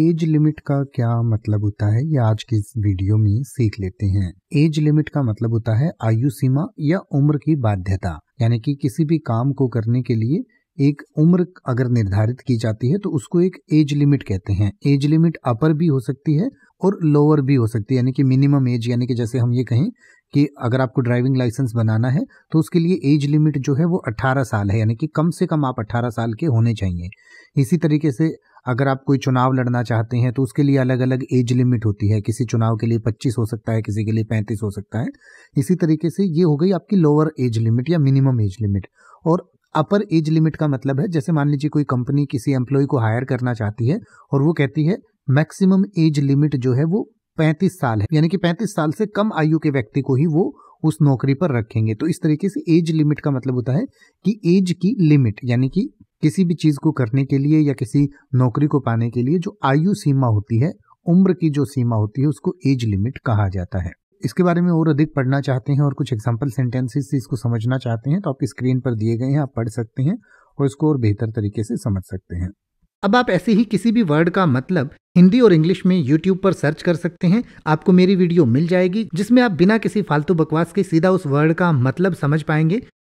age limit का क्या मतलब होता है ये आज के इस वीडियो में सीख लेते हैं एज लिमिट का मतलब होता है आयु सीमा या उम्र की बाध्यता यानी कि किसी भी काम को करने के लिए एक उम्र अगर निर्धारित की जाती है तो उसको एक एज लिमिट कहते हैं एज लिमिट अपर भी हो सकती है और लोअर भी हो सकती है यानी कि मिनिमम एज यानी कि जैसे हम ये कहें कि अगर आपको ड्राइविंग लाइसेंस बनाना है तो उसके लिए एज लिमिट जो है वो 18 साल है यानी कि कम से कम आप 18 साल के होने चाहिए इसी तरीके से अगर आप कोई चुनाव लड़ना चाहते हैं तो उसके लिए अलग अलग एज लिमिट होती है किसी चुनाव के लिए पच्चीस हो सकता है किसी के लिए पैंतीस हो सकता है इसी तरीके से ये हो गई आपकी लोअर एज लिमिट या मिनिमम एज लिमिट और अपर एज लिमिट का मतलब है जैसे मान लीजिए कोई कंपनी किसी एम्प्लॉय को हायर करना चाहती है और वो कहती है मैक्सिमम एज लिमिट जो है वो पैंतीस साल है यानी कि पैंतीस साल से कम आयु के व्यक्ति को ही वो उस नौकरी पर रखेंगे तो इस तरीके से एज लिमिट का मतलब होता है कि एज की लिमिट यानी कि किसी भी चीज़ को करने के लिए या किसी नौकरी को पाने के लिए जो आयु सीमा होती है उम्र की जो सीमा होती है उसको एज लिमिट कहा जाता है इसके बारे में और अधिक पढ़ना चाहते हैं और कुछ एग्जाम्पल सेंटेंसेस से इसको समझना चाहते हैं तो आप स्क्रीन पर दिए गए हैं आप पढ़ सकते हैं और इसको और बेहतर तरीके से समझ सकते हैं अब आप ऐसे ही किसी भी वर्ड का मतलब हिंदी और इंग्लिश में यूट्यूब पर सर्च कर सकते हैं आपको मेरी वीडियो मिल जाएगी जिसमें आप बिना किसी फालतू बकवास के सीधा उस वर्ड का मतलब समझ पाएंगे